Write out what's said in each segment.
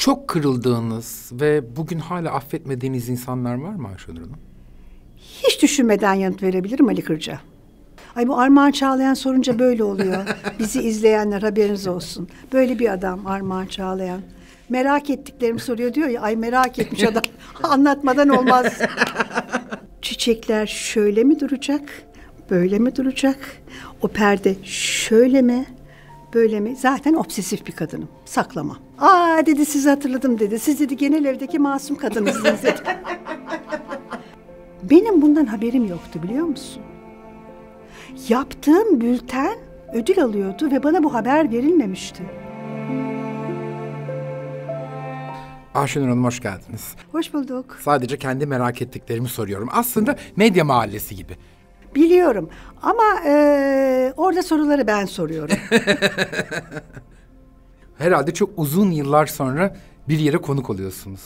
Çok kırıldığınız ve bugün hala affetmediğiniz insanlar var mı Ayşenur Hanım? Hiç düşünmeden yanıt verebilirim Ali Kırca. Ay bu Armağan Çağlayan sorunca böyle oluyor. Bizi izleyenler haberiniz olsun. Böyle bir adam Armağan Çağlayan. Merak ettiklerimi soruyor diyor ya. Ay merak etmiş adam. Anlatmadan olmaz. Çiçekler şöyle mi duracak? Böyle mi duracak? O perde şöyle mi? böyle mi? Zaten obsesif bir kadınım. Saklama. Aa dedi sizi hatırladım dedi. Siz dedi genel evdeki masum kadınızsınız dedi. Benim bundan haberim yoktu biliyor musun? Yaptığım bülten ödül alıyordu ve bana bu haber verilmemişti. Ayşenur Hanım hoş geldiniz. Hoş bulduk. Sadece kendi merak ettiklerimi soruyorum. Aslında medya mahallesi gibi. Biliyorum ama e, orada soruları ben soruyorum. Herhalde çok uzun yıllar sonra bir yere konuk oluyorsunuz.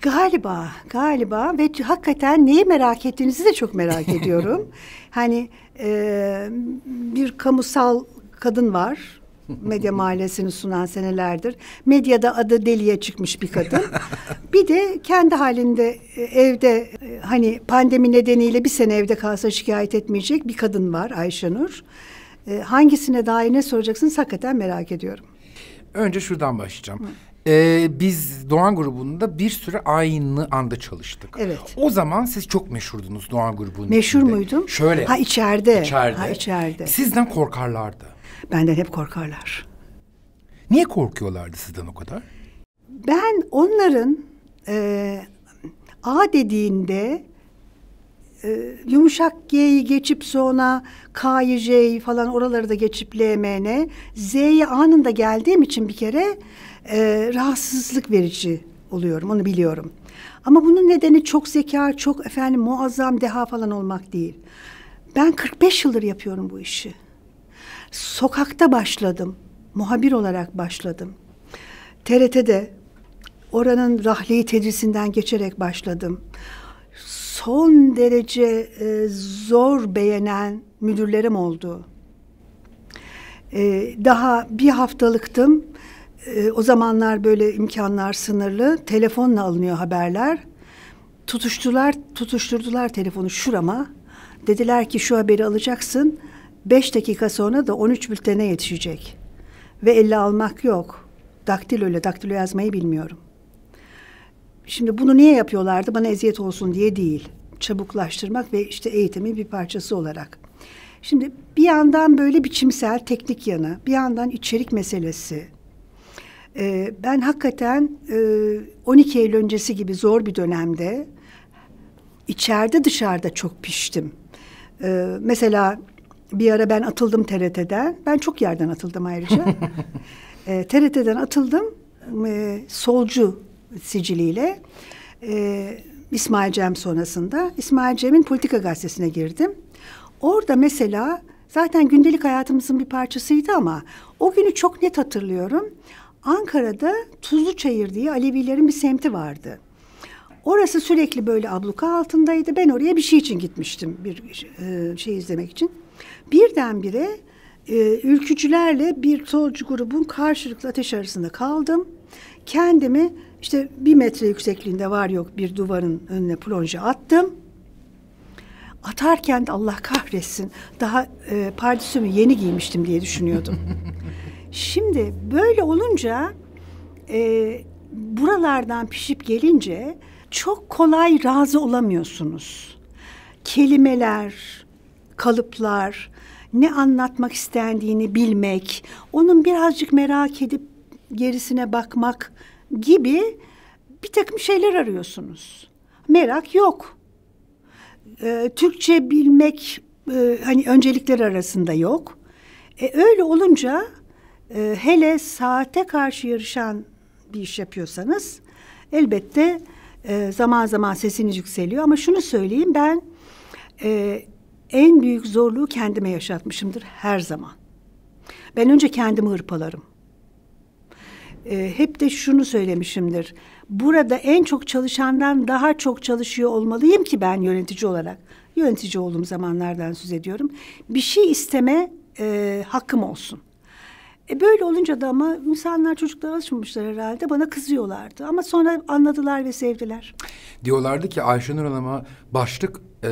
Galiba, galiba ve hakikaten neyi merak ettiğinizi de çok merak ediyorum. hani e, bir kamusal kadın var medya mahallesini sunan senelerdir. Medyada adı deliye çıkmış bir kadın. bir de kendi halinde e, evde e, hani pandemi nedeniyle bir sene evde kalsa şikayet etmeyecek bir kadın var Ayşenur. E, hangisine dair ne soracaksınız hakikaten merak ediyorum. Önce şuradan başlayacağım. Ee, biz Doğan grubunda bir süre aynı anda çalıştık. Evet. O zaman siz çok meşhurdunuz Doğan grubunda. Meşhur içinde. muydum? Şöyle. Ha içeride. İçeride. Ha içeride. Sizden korkarlardı. Benden hep korkarlar. Niye korkuyorlardı sizden o kadar? Ben onların e, A dediğinde e, yumuşak G'yi geçip sonra K'yı J'yi falan oraları da geçip LMN, Z'ye anında geldiğim için bir kere e, rahatsızlık verici oluyorum onu biliyorum. Ama bunun nedeni çok zeka, çok efendim muazzam deha falan olmak değil. Ben 45 yıldır yapıyorum bu işi. Sokakta başladım. Muhabir olarak başladım. TRT'de oranın rahleyi tedrisinden geçerek başladım. Son derece e, zor beğenen müdürlerim oldu. E, daha bir haftalıktım. E, o zamanlar böyle imkanlar sınırlı. Telefonla alınıyor haberler. Tutuştular, tutuşturdular telefonu şurama. Dediler ki şu haberi alacaksın. 5 dakika sonra da 13 bültene yetişecek. Ve elle almak yok. Daktilo ile daktilo yazmayı bilmiyorum. Şimdi bunu niye yapıyorlardı? Bana eziyet olsun diye değil. Çabuklaştırmak ve işte eğitimin bir parçası olarak. Şimdi bir yandan böyle biçimsel teknik yanı, bir yandan içerik meselesi. Ee, ben hakikaten e, 12 Eylül öncesi gibi zor bir dönemde içeride dışarıda çok piştim. Ee, mesela bir ara ben atıldım TRT'den. Ben çok yerden atıldım ayrıca. e, ee, TRT'den atıldım e, solcu siciliyle. E, İsmail Cem sonrasında. İsmail Cem'in Politika Gazetesi'ne girdim. Orada mesela zaten gündelik hayatımızın bir parçasıydı ama o günü çok net hatırlıyorum. Ankara'da Tuzlu Çayır diye Alevilerin bir semti vardı. Orası sürekli böyle abluka altındaydı. Ben oraya bir şey için gitmiştim. Bir e, şey izlemek için. Birdenbire e, ülkücülerle bir solcu grubun karşılıklı ateş arasında kaldım. Kendimi işte bir metre yüksekliğinde var yok bir duvarın önüne plonja attım. Atarken de Allah kahretsin daha e, pardesümü yeni giymiştim diye düşünüyordum. Şimdi böyle olunca e, buralardan pişip gelince çok kolay razı olamıyorsunuz. Kelimeler, kalıplar, ne anlatmak istendiğini bilmek, onun birazcık merak edip gerisine bakmak gibi bir takım şeyler arıyorsunuz. Merak yok. Ee, Türkçe bilmek e, hani öncelikler arasında yok. E, öyle olunca e, hele saate karşı yarışan bir iş yapıyorsanız elbette e, zaman zaman sesiniz yükseliyor. Ama şunu söyleyeyim ben e, en büyük zorluğu kendime yaşatmışımdır her zaman. Ben önce kendimi hırpalarım. E, hep de şunu söylemişimdir. Burada en çok çalışandan daha çok çalışıyor olmalıyım ki ben yönetici olarak. Yönetici olduğum zamanlardan söz ediyorum. Bir şey isteme e, hakkım olsun. E böyle olunca da ama insanlar çocuklara alışmamışlar herhalde. Bana kızıyorlardı ama sonra anladılar ve sevdiler. Diyorlardı ki Ayşenur Hanım'a başlık e,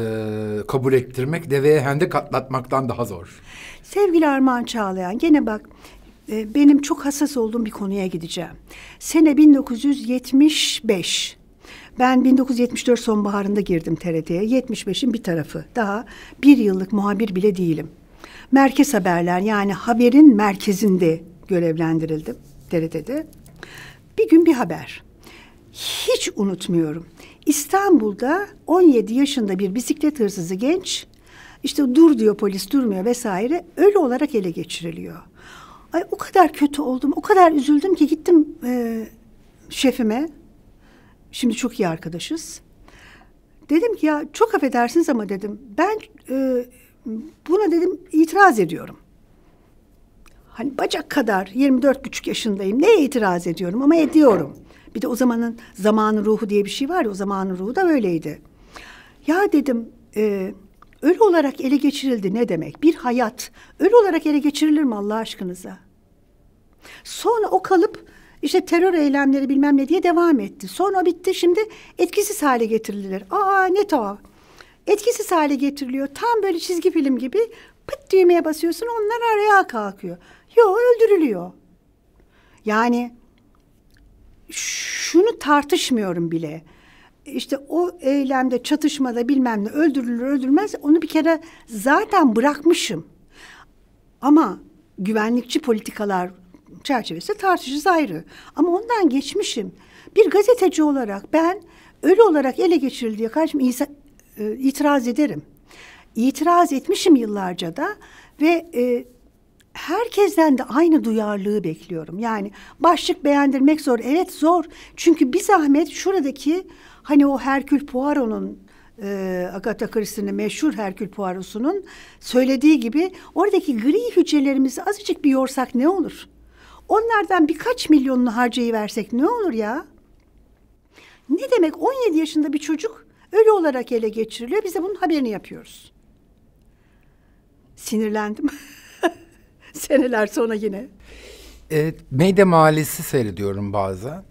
kabul ettirmek deveye hendek katlatmaktan daha zor. Sevgili Armağan Çağlayan gene bak e, benim çok hassas olduğum bir konuya gideceğim. Sene 1975. Ben 1974 sonbaharında girdim TRT'ye. 75'in bir tarafı. Daha bir yıllık muhabir bile değilim. Merkez haberler yani haberin merkezinde görevlendirildim TRT'de. Bir gün bir haber. Hiç unutmuyorum. İstanbul'da 17 yaşında bir bisiklet hırsızı genç işte dur diyor polis durmuyor vesaire ölü olarak ele geçiriliyor. Ay o kadar kötü oldum, o kadar üzüldüm ki gittim e, şefime. Şimdi çok iyi arkadaşız. Dedim ki ya çok affedersiniz ama dedim ben e, buna dedim itiraz ediyorum. Hani bacak kadar 24 buçuk yaşındayım. Neye itiraz ediyorum ama ediyorum. Bir de o zamanın zamanın ruhu diye bir şey var ya o zamanın ruhu da öyleydi. Ya dedim e, ölü olarak ele geçirildi ne demek? Bir hayat ölü olarak ele geçirilir mi Allah aşkınıza? Sonra o kalıp işte terör eylemleri bilmem ne diye devam etti. Sonra bitti şimdi etkisiz hale getirildiler. Aa ne tuhaf. Etkisiz hale getiriliyor. Tam böyle çizgi film gibi pıt düğmeye basıyorsun onlar araya kalkıyor. Yo öldürülüyor. Yani şunu tartışmıyorum bile. İşte o eylemde, çatışmada bilmem ne öldürülür öldürmez onu bir kere zaten bırakmışım. Ama güvenlikçi politikalar çerçevesi tartışız ayrı. Ama ondan geçmişim. Bir gazeteci olarak ben ölü olarak ele geçirildiği karşı e, itiraz ederim. İtiraz etmişim yıllarca da ve e, herkesten de aynı duyarlılığı bekliyorum. Yani başlık beğendirmek zor. Evet zor. Çünkü bir zahmet şuradaki hani o Herkül Poirot'un e, Agatha Christie'nin meşhur Herkül Poirot'sunun söylediği gibi oradaki gri hücrelerimizi azıcık bir yorsak ne olur? Onlardan birkaç milyonunu harcayıversek ne olur ya? Ne demek 17 yaşında bir çocuk ölü olarak ele geçiriliyor. Biz de bunun haberini yapıyoruz. Sinirlendim. Seneler sonra yine. E, Meyde Mahallesi seyrediyorum bazen.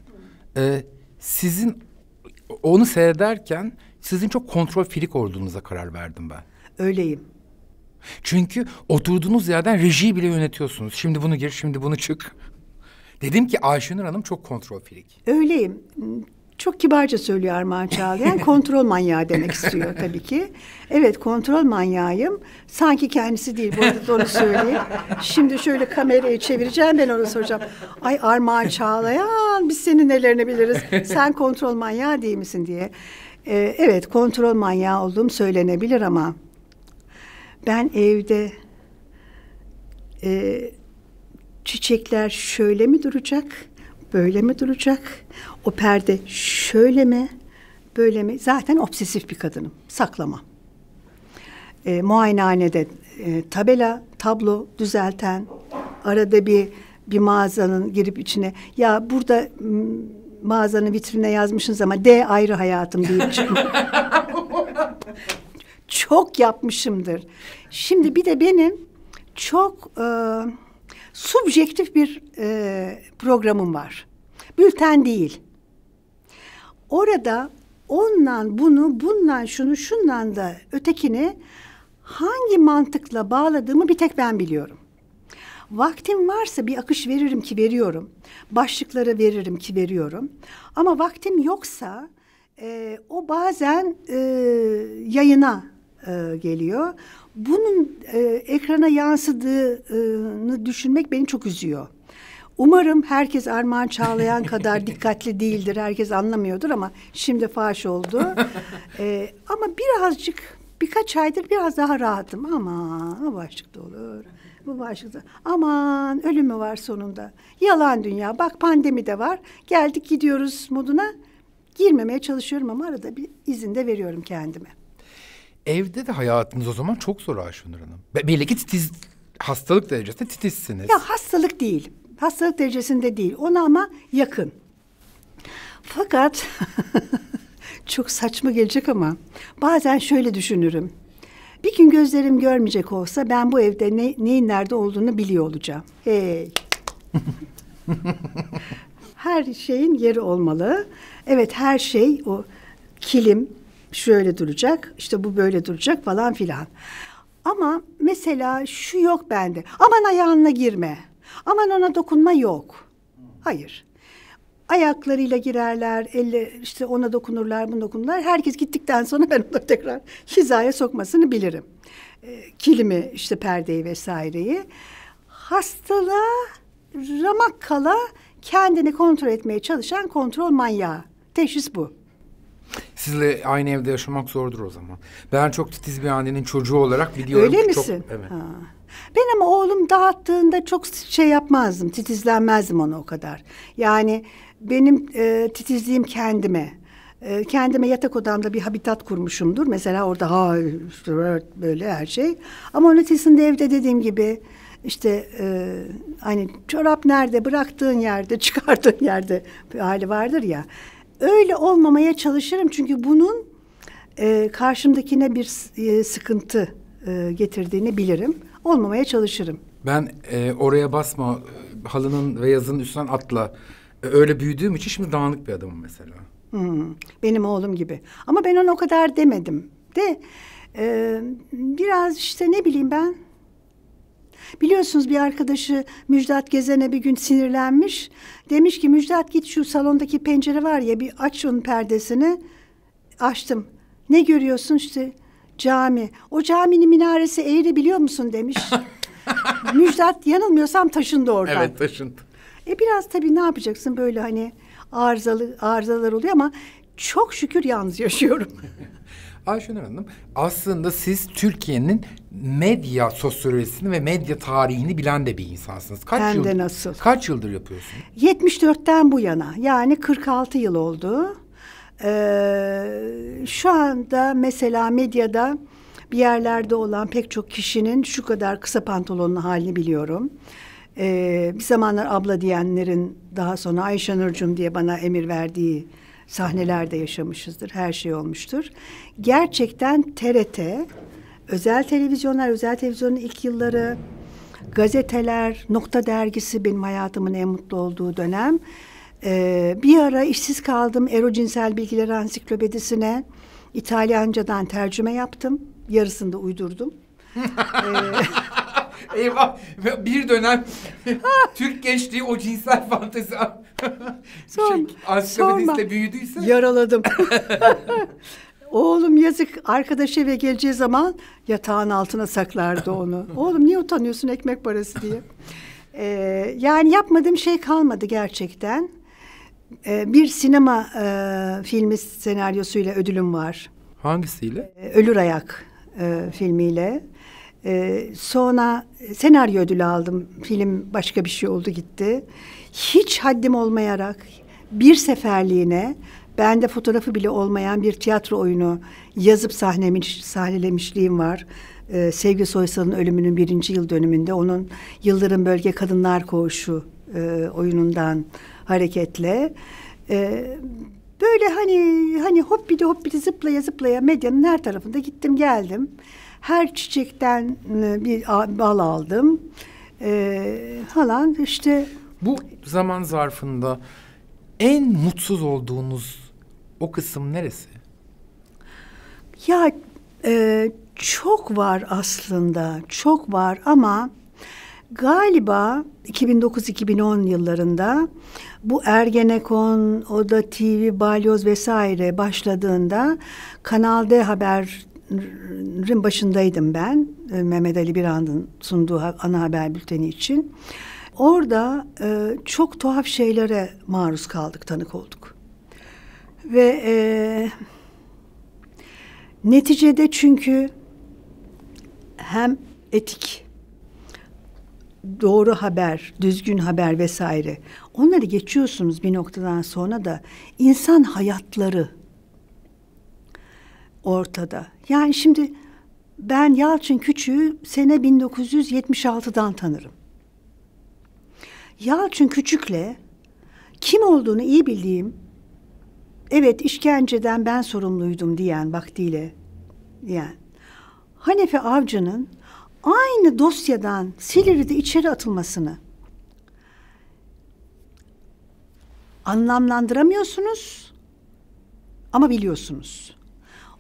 E, sizin onu seyrederken sizin çok kontrol filik olduğunuza karar verdim ben. Öyleyim. Çünkü oturduğunuz yerden rejiyi bile yönetiyorsunuz. Şimdi bunu gir, şimdi bunu çık. Dedim ki Ayşenur Hanım çok kontrol filik. Öyleyim. Çok kibarca söylüyor Armağan Çağlayan. kontrol manyağı demek istiyor tabii ki. Evet kontrol manyağıyım. Sanki kendisi değil. Bu arada onu söyleyeyim. Şimdi şöyle kamerayı çevireceğim ben ona soracağım. Ay Armağan Çağlayan biz senin nelerini biliriz. Sen kontrol manyağı değil misin diye. Ee, evet kontrol manyağı olduğum söylenebilir ama ben evde e, çiçekler şöyle mi duracak? böyle mi duracak? O perde şöyle mi? Böyle mi? Zaten obsesif bir kadınım. Saklama. E, muayenehanede e, tabela, tablo düzelten, arada bir bir mağazanın girip içine ya burada mağazanın vitrine yazmışsınız ama D ayrı hayatım deyip çok yapmışımdır. Şimdi bir de benim çok e, subjektif bir e, programım var bülten değil. Orada ondan bunu, bundan şunu, şundan da ötekini hangi mantıkla bağladığımı bir tek ben biliyorum. Vaktim varsa bir akış veririm ki veriyorum. Başlıklara veririm ki veriyorum. Ama vaktim yoksa e, o bazen e, yayına e, geliyor. Bunun e, ekrana yansıdığını düşünmek beni çok üzüyor. Umarım herkes Armağan Çağlayan kadar dikkatli değildir. Herkes anlamıyordur ama şimdi faş oldu. ee, ama birazcık birkaç aydır biraz daha rahatım. Aman o başlıkta olur. Bu başlıkta. Aman ölümü var sonunda. Yalan dünya. Bak pandemi de var. Geldik gidiyoruz moduna. Girmemeye çalışıyorum ama arada bir izin de veriyorum kendime. Evde de hayatınız o zaman çok zor Ayşenur Hanım. Belli ki titiz hastalık derecesinde titizsiniz. Ya hastalık değil. Hastalık derecesinde değil. Ona ama yakın. Fakat çok saçma gelecek ama bazen şöyle düşünürüm. Bir gün gözlerim görmeyecek olsa ben bu evde ne, neyin nerede olduğunu biliyor olacağım. Hey. her şeyin yeri olmalı. Evet her şey o kilim şöyle duracak, işte bu böyle duracak falan filan. Ama mesela şu yok bende. Aman ayağına girme. Aman ona dokunma yok. Hayır. Ayaklarıyla girerler, elle işte ona dokunurlar, bunu dokunurlar. Herkes gittikten sonra ben onu tekrar hizaya sokmasını bilirim. E, kilimi, işte perdeyi vesaireyi. Hastalığa ramak kala kendini kontrol etmeye çalışan kontrol manyağı. Teşhis bu. Sizle aynı evde yaşamak zordur o zaman. Ben çok titiz bir annenin çocuğu olarak biliyorum. Öyle misin? Çok, evet. Ha. Ben ama oğlum dağıttığında çok şey yapmazdım, titizlenmezdim ona o kadar. Yani benim e, titizliğim kendime. E, kendime yatak odamda bir habitat kurmuşumdur. Mesela orada ha böyle her şey. Ama onun ötesinde evde dediğim gibi işte e, hani çorap nerede bıraktığın yerde çıkardığın yerde bir hali vardır ya. Öyle olmamaya çalışırım çünkü bunun e, karşımdakine bir e, sıkıntı e, getirdiğini bilirim olmamaya çalışırım. Ben e, oraya basma e, halının ve yazının üstünden atla. E, öyle büyüdüğüm için şimdi dağınık bir adamım mesela. Hmm, benim oğlum gibi. Ama ben ona o kadar demedim. De e, biraz işte ne bileyim ben. Biliyorsunuz bir arkadaşı Müjdat Gezen'e bir gün sinirlenmiş. Demiş ki Müjdat git şu salondaki pencere var ya bir aç onun perdesini. Açtım. Ne görüyorsun işte cami. O caminin minaresi eğri biliyor musun demiş. Müjdat yanılmıyorsam taşındı oradan. Evet taşındı. E biraz tabii ne yapacaksın böyle hani arızalı arızalar oluyor ama çok şükür yalnız yaşıyorum. Ayşenur Hanım aslında siz Türkiye'nin medya sosyolojisini ve medya tarihini bilen de bir insansınız. Kaç Hem yıldır, de nasıl. Kaç yıldır yapıyorsun? 74'ten bu yana yani 46 yıl oldu. Ee, şu anda mesela medyada bir yerlerde olan pek çok kişinin şu kadar kısa pantolonun halini biliyorum. Ee, bir zamanlar abla diyenlerin daha sonra Ayşe Nurcum diye bana emir verdiği sahnelerde yaşamışızdır. Her şey olmuştur. Gerçekten TRT, özel televizyonlar, özel televizyonun ilk yılları, gazeteler, Nokta Dergisi benim hayatımın en mutlu olduğu dönem ee, bir ara işsiz kaldım. Ero Cinsel Bilgileri Ansiklopedisine İtalyancadan tercüme yaptım. Yarısını da uydurdum. ee... Eyvah bir dönem Türk gençliği o cinsel fantezi Son, şey, ansiklopediste büyüdüyse. Yaraladım. Oğlum yazık arkadaş eve geleceği zaman yatağın altına saklardı onu. Oğlum niye utanıyorsun ekmek parası diye. Ee, yani yapmadığım şey kalmadı gerçekten. E, bir sinema e, filmi senaryosuyla ödülüm var. Hangisiyle? E, Ölür Ayak e, filmiyle. E, sonra senaryo ödülü aldım. Film başka bir şey oldu gitti. Hiç haddim olmayarak bir seferliğine ben de fotoğrafı bile olmayan bir tiyatro oyunu yazıp sahnemiş, sahnelemişliğim var. Ee, Sevgi Soysal'ın ölümünün birinci yıl dönümünde onun Yıldırım Bölge Kadınlar Koğuşu e, oyunundan hareketle. E, böyle hani hani hop bir de hop bir de zıplaya zıplaya medyanın her tarafında gittim geldim. Her çiçekten e, bir bal aldım. E, falan işte. Bu zaman zarfında en mutsuz olduğunuz o kısım neresi? Ya e, çok var aslında, çok var ama Galiba 2009-2010 yıllarında bu Ergenekon, Oda TV, Balyoz vesaire başladığında Kanal D Haber'in başındaydım ben. E, Mehmet Ali Birand'ın sunduğu ana haber bülteni için. Orada e, çok tuhaf şeylere maruz kaldık, tanık olduk. Ve e, neticede çünkü hem etik doğru haber, düzgün haber vesaire. Onları geçiyorsunuz bir noktadan sonra da insan hayatları ortada. Yani şimdi ben Yalçın Küçüğü sene 1976'dan tanırım. Yalçın Küçük'le kim olduğunu iyi bildiğim, evet işkenceden ben sorumluydum diyen vaktiyle yani Hanefi Avcı'nın aynı dosyadan Silivri'de içeri atılmasını anlamlandıramıyorsunuz ama biliyorsunuz.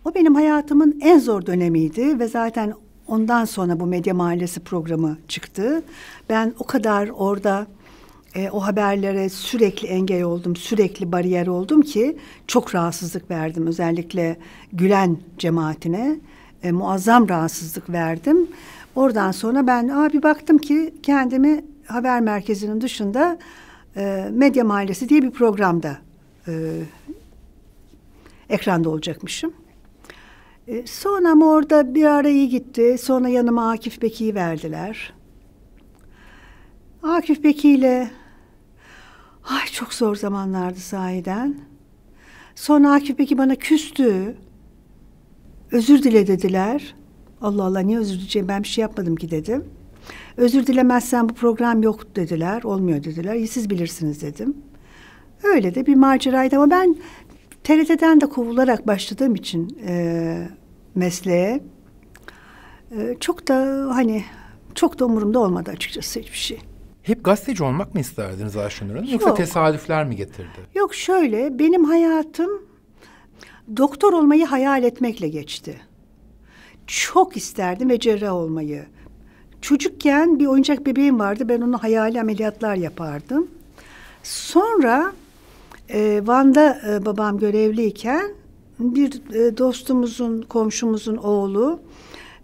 O benim hayatımın en zor dönemiydi ve zaten ondan sonra bu Medya Mahallesi programı çıktı. Ben o kadar orada e, o haberlere sürekli engel oldum, sürekli bariyer oldum ki çok rahatsızlık verdim. Özellikle Gülen cemaatine e, muazzam rahatsızlık verdim. Oradan sonra ben bir baktım ki kendimi haber merkezinin dışında e, Medya Mahallesi diye bir programda e, ekranda olacakmışım. E, sonra ama orada bir ara iyi gitti. Sonra yanıma Akif Beki'yi verdiler. Akif Beki ile ay çok zor zamanlardı sahiden. Sonra Akif Beki bana küstü. Özür dile dediler. Allah Allah niye özür dileyeceğim ben bir şey yapmadım ki dedim. Özür dilemezsen bu program yok dediler. Olmuyor dediler. Siz bilirsiniz dedim. Öyle de bir maceraydı ama ben TRT'den de kovularak başladığım için e, mesleğe e, çok da hani çok da umurumda olmadı açıkçası hiçbir şey. Hep gazeteci olmak mı isterdiniz Ayşenur Hanım yoksa tesadüfler mi getirdi? Yok şöyle benim hayatım doktor olmayı hayal etmekle geçti çok isterdim ve cerrah olmayı. Çocukken bir oyuncak bebeğim vardı. Ben onu hayali ameliyatlar yapardım. Sonra e, Van'da e, babam görevliyken bir e, dostumuzun, komşumuzun oğlu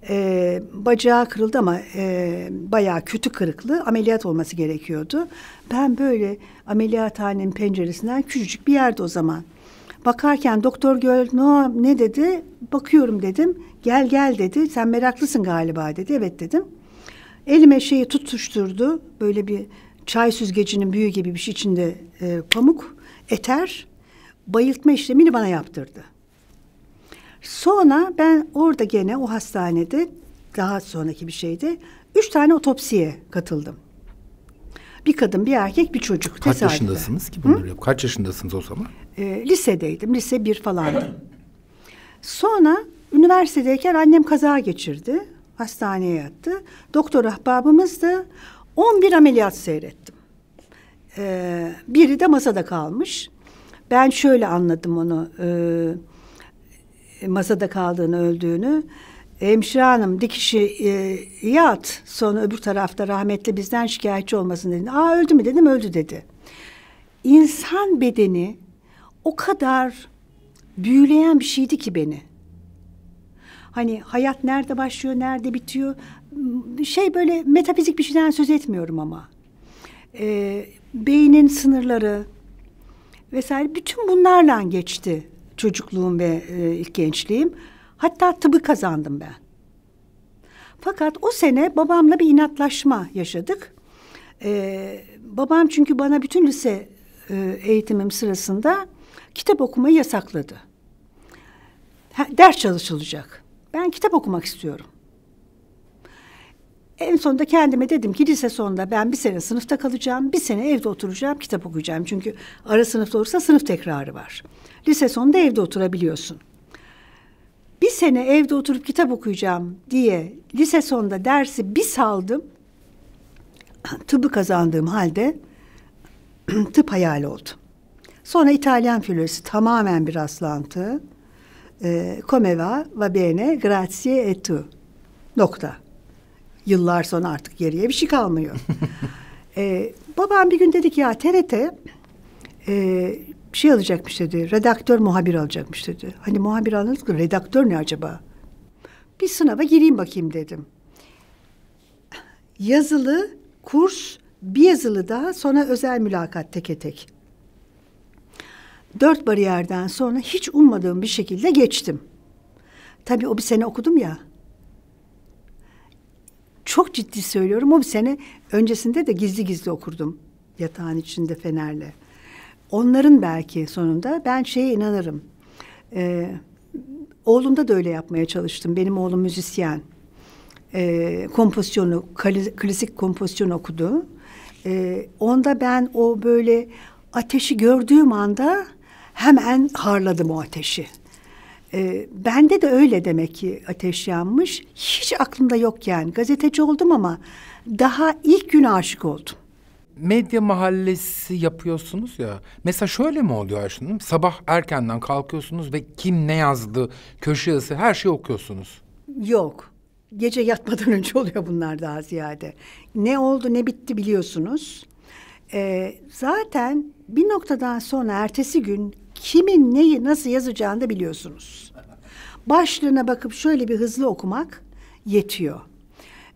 e, bacağı kırıldı ama e, bayağı kötü kırıklı ameliyat olması gerekiyordu. Ben böyle ameliyathanenin penceresinden küçücük bir yerde o zaman Bakarken doktor gör no, ne dedi? Bakıyorum dedim. Gel gel dedi. Sen meraklısın galiba dedi. Evet dedim. Elime şeyi tutuşturdu. Böyle bir çay süzgecinin büyüğü gibi bir şey içinde e, pamuk, eter. Bayıltma işlemini bana yaptırdı. Sonra ben orada gene o hastanede daha sonraki bir şeydi. Üç tane otopsiye katıldım. Bir kadın, bir erkek, bir çocuk. Kaç tesadüfen. yaşındasınız ki bunları yap? Kaç yaşındasınız o zaman? E, lisedeydim. Lise bir falandım. Sonra üniversitedeyken annem kaza geçirdi. Hastaneye yattı. Doktor ahbabımız da 11 ameliyat seyrettim. Ee, biri de masada kalmış. Ben şöyle anladım onu. E, masada kaldığını, öldüğünü. Hemşire hanım dikişi e, iyi Sonra öbür tarafta rahmetli bizden şikayetçi olmasın dedi. Aa öldü mü dedim öldü dedi. İnsan bedeni o kadar büyüleyen bir şeydi ki beni. Hani hayat nerede başlıyor, nerede bitiyor. Şey böyle metafizik bir şeyden söz etmiyorum ama. E, beynin sınırları vesaire bütün bunlarla geçti çocukluğum ve e, ilk gençliğim. Hatta tıbı kazandım ben. Fakat o sene babamla bir inatlaşma yaşadık. Ee, babam çünkü bana bütün lise e, eğitimim sırasında kitap okumayı yasakladı. Ha, ders çalışılacak. Ben kitap okumak istiyorum. En sonunda kendime dedim ki lise sonunda ben bir sene sınıfta kalacağım, bir sene evde oturacağım, kitap okuyacağım. Çünkü ara sınıfta olursa sınıf tekrarı var. Lise sonunda evde oturabiliyorsun bir sene evde oturup kitap okuyacağım diye lise sonunda dersi bir saldım. Tıbbı kazandığım halde tıp hayali oldu. Sonra İtalyan filolojisi tamamen bir rastlantı. E, come va bene, grazie e tu. Nokta. Yıllar sonra artık geriye bir şey kalmıyor. e, babam bir gün dedi ki ya TRT e, bir şey alacakmış dedi. Redaktör muhabir alacakmış dedi. Hani muhabir alınız mı? Redaktör ne acaba? Bir sınava gireyim bakayım dedim. Yazılı kurs, bir yazılı daha sonra özel mülakat teke tek. Dört bariyerden sonra hiç ummadığım bir şekilde geçtim. Tabii o bir sene okudum ya. Çok ciddi söylüyorum o bir sene öncesinde de gizli gizli okurdum yatağın içinde fenerle onların belki sonunda ben şeye inanırım. E, ee, oğlumda da öyle yapmaya çalıştım. Benim oğlum müzisyen. E, kompozisyonu, klasik kompozisyon okudu. E, onda ben o böyle ateşi gördüğüm anda hemen harladım o ateşi. E, bende de öyle demek ki ateş yanmış. Hiç aklımda yokken gazeteci oldum ama daha ilk gün aşık oldum medya mahallesi yapıyorsunuz ya. Mesela şöyle mi oluyor Ayşe Hanım? Sabah erkenden kalkıyorsunuz ve kim ne yazdı, köşe yazısı her şeyi okuyorsunuz. Yok. Gece yatmadan önce oluyor bunlar daha ziyade. Ne oldu ne bitti biliyorsunuz. Ee, zaten bir noktadan sonra ertesi gün kimin neyi nasıl yazacağını da biliyorsunuz. Başlığına bakıp şöyle bir hızlı okumak yetiyor.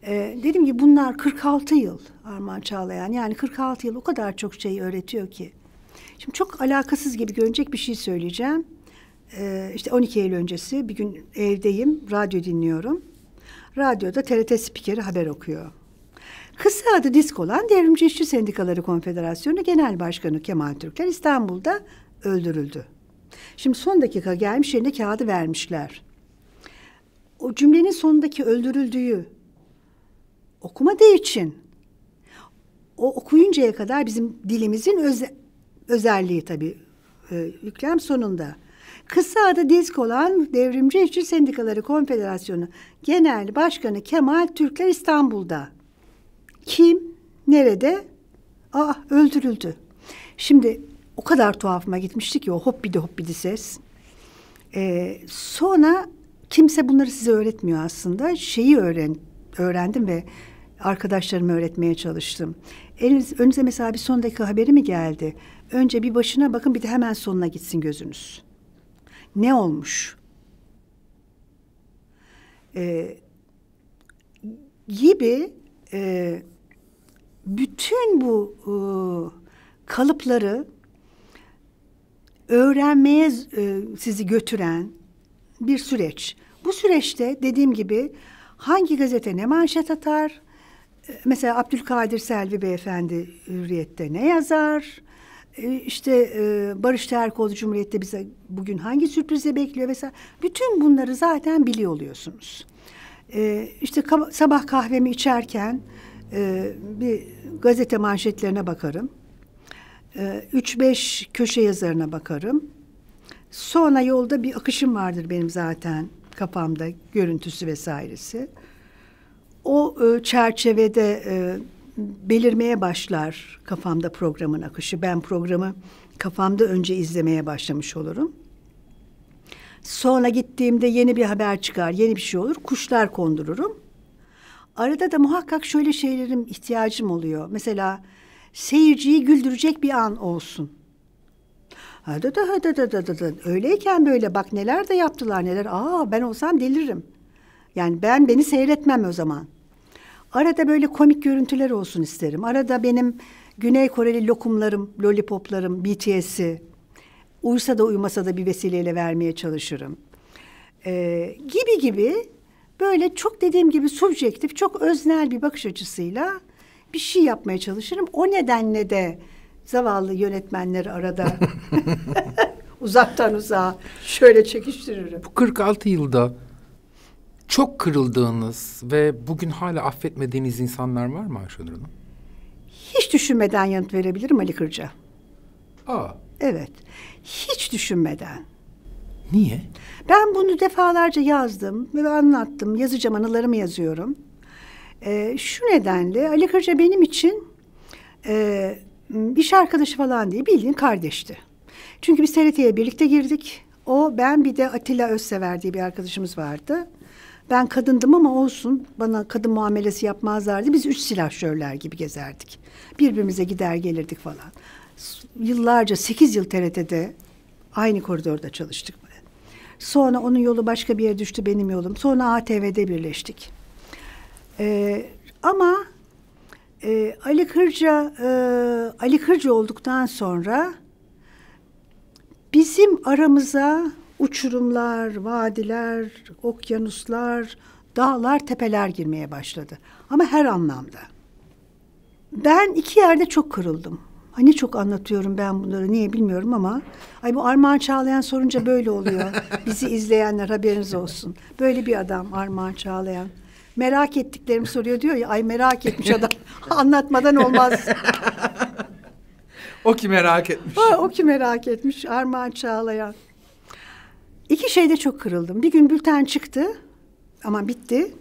Ee, dedim ki bunlar 46 yıl Armağan Çağlayan. Yani 46 yıl o kadar çok şey öğretiyor ki. Şimdi çok alakasız gibi görünecek bir şey söyleyeceğim. Ee, işte 12 Eylül öncesi bir gün evdeyim, radyo dinliyorum. Radyoda TRT spikeri haber okuyor. Kısa adı DİSK olan Devrimci İşçi Sendikaları Konfederasyonu Genel Başkanı Kemal Türkler İstanbul'da öldürüldü. Şimdi son dakika gelmiş yerine kağıdı vermişler. O cümlenin sonundaki öldürüldüğü okumadığı için o okuyuncaya kadar bizim dilimizin öz özelliği tabii e, yüklem sonunda. Kısa adı DİSK olan Devrimci İşçi Sendikaları Konfederasyonu Genel Başkanı Kemal Türkler İstanbul'da. Kim? Nerede? Ah öldürüldü. Şimdi o kadar tuhafıma gitmişti ki o hop hop bir de bir de ses. Ee, sonra kimse bunları size öğretmiyor aslında. Şeyi öğren, öğrendim ve arkadaşlarımı öğretmeye çalıştım. Eliniz, önünüze mesela bir son dakika haberi mi geldi? Önce bir başına bakın bir de hemen sonuna gitsin gözünüz. Ne olmuş? Ee, gibi e, bütün bu e, kalıpları öğrenmeye e, sizi götüren bir süreç. Bu süreçte dediğim gibi hangi gazete ne manşet atar? Ee, mesela Abdülkadir Selvi Beyefendi Hürriyet'te ne yazar? Ee, işte e, Barış Terkoğlu Cumhuriyet'te bize bugün hangi sürprize bekliyor vesaire. Bütün bunları zaten biliyor oluyorsunuz. Ee, işte sabah kahvemi içerken e, bir gazete manşetlerine bakarım. Üç beş köşe yazarına bakarım. Sonra yolda bir akışım vardır benim zaten kafamda görüntüsü vesairesi. O e, çerçevede e, belirmeye başlar kafamda programın akışı. Ben programı kafamda önce izlemeye başlamış olurum. Sonra gittiğimde yeni bir haber çıkar, yeni bir şey olur. Kuşlar kondururum. Arada da muhakkak şöyle şeylerim ihtiyacım oluyor. Mesela seyirciyi güldürecek bir an olsun. Hadi da hadi da da da öyleyken böyle bak neler de yaptılar neler. Aa ben olsam deliririm. Yani ben beni seyretmem o zaman. Arada böyle komik görüntüler olsun isterim. Arada benim Güney Koreli lokumlarım, lollipoplarım, BTS'i uysa da uyumasa da bir vesileyle vermeye çalışırım. Ee, gibi gibi böyle çok dediğim gibi subjektif, çok öznel bir bakış açısıyla bir şey yapmaya çalışırım. O nedenle de Zavallı yönetmenleri arada uzaktan uzağa şöyle çekiştiririm. Bu 46 yılda çok kırıldığınız ve bugün hala affetmediğiniz insanlar var mı Ayşenur Hanım? Hiç düşünmeden yanıt verebilirim Ali Kırca. Aa. Evet. Hiç düşünmeden. Niye? Ben bunu defalarca yazdım ve anlattım. Yazacağım anılarımı yazıyorum. Ee, şu nedenle Ali Kırca benim için e, iş arkadaşı falan değil bildiğin kardeşti. Çünkü biz TRT'ye birlikte girdik. O ben bir de Atilla Özsever diye bir arkadaşımız vardı. Ben kadındım ama olsun bana kadın muamelesi yapmazlardı. Biz üç silahşörler gibi gezerdik. Birbirimize gider gelirdik falan. Yıllarca sekiz yıl TRT'de aynı koridorda çalıştık. Sonra onun yolu başka bir yere düştü benim yolum. Sonra ATV'de birleştik. Ee, ama e, Ali Kırca e, Ali Kırca olduktan sonra bizim aramıza uçurumlar, vadiler, okyanuslar, dağlar, tepeler girmeye başladı. Ama her anlamda. Ben iki yerde çok kırıldım. Hani çok anlatıyorum ben bunları niye bilmiyorum ama ay bu Armağan Çağlayan sorunca böyle oluyor. Bizi izleyenler haberiniz olsun. Böyle bir adam Armağan Çağlayan merak ettiklerimi soruyor diyor ya ay merak etmiş adam anlatmadan olmaz. o ki merak etmiş. Ha, o ki merak etmiş Armağan Çağlayan. İki şeyde çok kırıldım. Bir gün bülten çıktı ama bitti.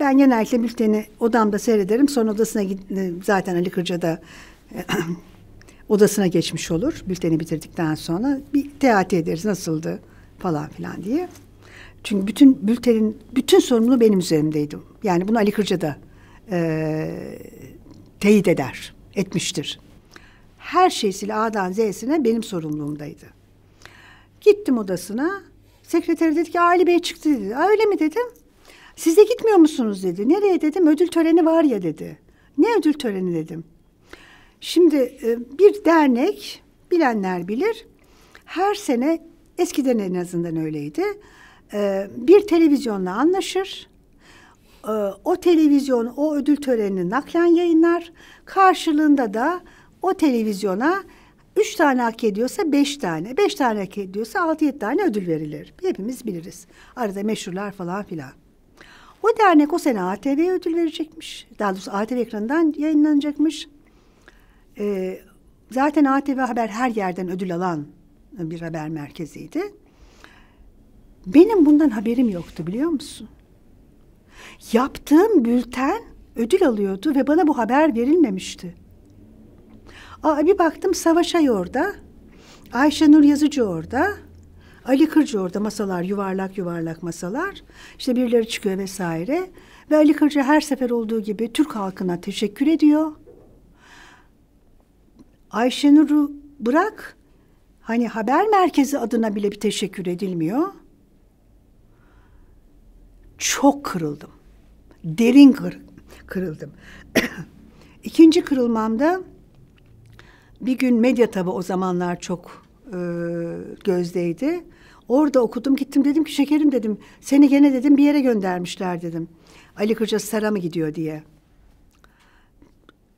Ben genellikle bülteni odamda seyrederim. Sonra odasına git e, zaten Ali Kırca'da e, odasına geçmiş olur. Bülteni bitirdikten sonra bir teati ederiz nasıldı falan filan diye. Çünkü bütün bültenin bütün sorumluluğu benim üzerimdeydi. Yani bunu Ali Kırca da e, teyit eder, etmiştir. Her şeysiyle A'dan Z'sine benim sorumluluğumdaydı. Gittim odasına. Sekreter dedi ki Ali Bey çıktı dedi. öyle mi dedim. Siz de gitmiyor musunuz dedi. Nereye dedim. Ödül töreni var ya dedi. Ne ödül töreni dedim. Şimdi e, bir dernek bilenler bilir. Her sene eskiden en azından öyleydi e, bir televizyonla anlaşır. E, o televizyon o ödül törenini naklen yayınlar. Karşılığında da o televizyona üç tane hak ediyorsa beş tane, beş tane hak ediyorsa altı yedi tane ödül verilir. Hepimiz biliriz. Arada meşhurlar falan filan. O dernek o sene ATV'ye ödül verecekmiş. Daha doğrusu ATV ekranından yayınlanacakmış. Ee, zaten ATV Haber her yerden ödül alan bir haber merkeziydi. Benim bundan haberim yoktu biliyor musun? Yaptığım bülten ödül alıyordu ve bana bu haber verilmemişti. Aa, bir baktım Savaş Ay orada, Nur Yazıcı orada, Ali Kırcı orada masalar yuvarlak yuvarlak masalar. İşte birileri çıkıyor vesaire. Ve Ali Kırcı her sefer olduğu gibi Türk halkına teşekkür ediyor. Ayşenur'u bırak hani haber merkezi adına bile bir teşekkür edilmiyor çok kırıldım. Derin kır, kırıldım. İkinci kırılmamda bir gün medya tabi o zamanlar çok e, gözdeydi. Orada okudum gittim dedim ki şekerim dedim seni gene dedim bir yere göndermişler dedim. Ali Kırca Sara mı gidiyor diye.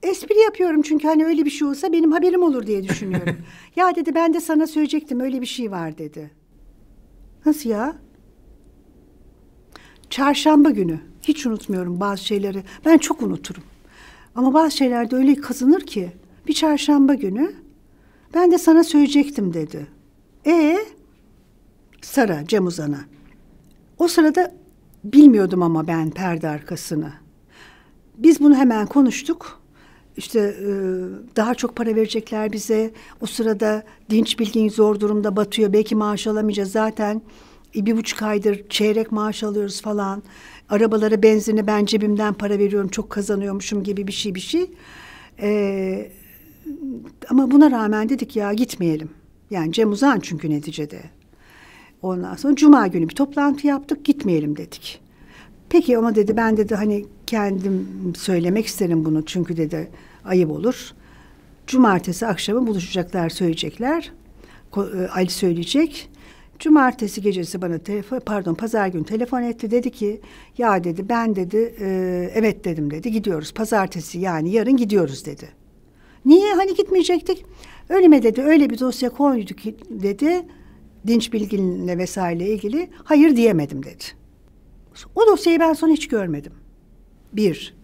Espri yapıyorum çünkü hani öyle bir şey olsa benim haberim olur diye düşünüyorum. ya dedi ben de sana söyleyecektim öyle bir şey var dedi. Nasıl ya? Çarşamba günü hiç unutmuyorum bazı şeyleri. Ben çok unuturum. Ama bazı şeylerde öyle kazanır ki bir çarşamba günü ben de sana söyleyecektim dedi. E Sara Cem Uzan'a. O sırada bilmiyordum ama ben perde arkasını. Biz bunu hemen konuştuk. İşte e, daha çok para verecekler bize. O sırada Dinç Bilgin zor durumda batıyor. Belki maaş alamayacağız zaten e, bir buçuk aydır çeyrek maaş alıyoruz falan. Arabalara benzini ben cebimden para veriyorum çok kazanıyormuşum gibi bir şey bir şey. Ee, ama buna rağmen dedik ya gitmeyelim. Yani Cem Uzan çünkü neticede. Ondan sonra cuma günü bir toplantı yaptık gitmeyelim dedik. Peki ama dedi ben dedi hani kendim söylemek isterim bunu çünkü dedi ayıp olur. Cumartesi akşamı buluşacaklar söyleyecekler. E, Ali söyleyecek. Cumartesi gecesi bana telefon, pardon pazar gün telefon etti. Dedi ki ya dedi ben dedi e, evet dedim dedi gidiyoruz. Pazartesi yani yarın gidiyoruz dedi. Niye hani gitmeyecektik? Öyle mi dedi öyle bir dosya koyduk dedi. Dinç bilginle vesaire ilgili hayır diyemedim dedi. O dosyayı ben son hiç görmedim. Bir.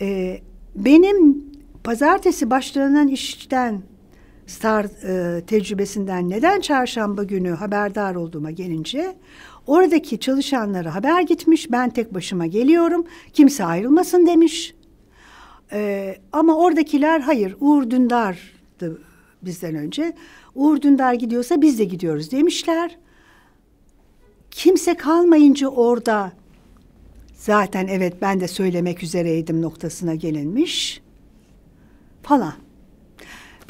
E, benim pazartesi başlanan işten Star e, tecrübesinden neden çarşamba günü haberdar olduğuma gelince oradaki çalışanlara haber gitmiş. Ben tek başıma geliyorum. Kimse ayrılmasın demiş. E, ama oradakiler hayır Uğur Dündar'dı bizden önce. Uğur Dündar gidiyorsa biz de gidiyoruz demişler. Kimse kalmayınca orada zaten evet ben de söylemek üzereydim noktasına gelinmiş falan.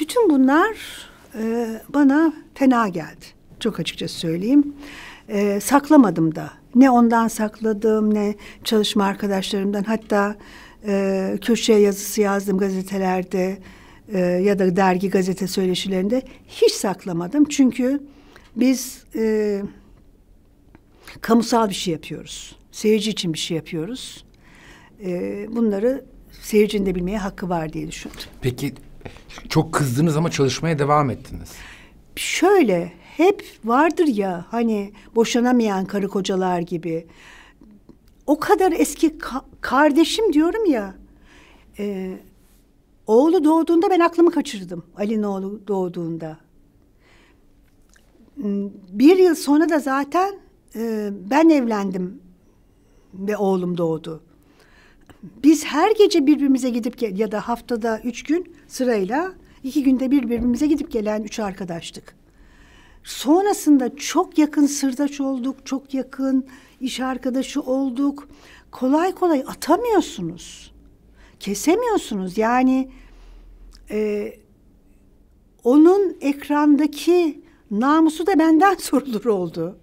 Bütün bunlar e, bana fena geldi. Çok açıkça söyleyeyim. E, saklamadım da. Ne ondan sakladım ne çalışma arkadaşlarımdan. Hatta e, köşe yazısı yazdım gazetelerde e, ya da dergi gazete söyleşilerinde. Hiç saklamadım çünkü biz e, kamusal bir şey yapıyoruz. Seyirci için bir şey yapıyoruz. E, bunları seyircinin de bilmeye hakkı var diye düşündüm. Peki çok kızdınız ama çalışmaya devam ettiniz. Şöyle hep vardır ya hani boşanamayan karı kocalar gibi. O kadar eski ka kardeşim diyorum ya. E, oğlu doğduğunda ben aklımı kaçırdım. Ali'nin oğlu doğduğunda. Hmm, bir yıl sonra da zaten e, ben evlendim ve oğlum doğdu. Biz her gece birbirimize gidip ya da haftada üç gün sırayla iki günde birbirimize gidip gelen üç arkadaştık. Sonrasında çok yakın sırdaş olduk, çok yakın iş arkadaşı olduk. Kolay kolay atamıyorsunuz. Kesemiyorsunuz. Yani e, onun ekrandaki namusu da benden sorulur oldu.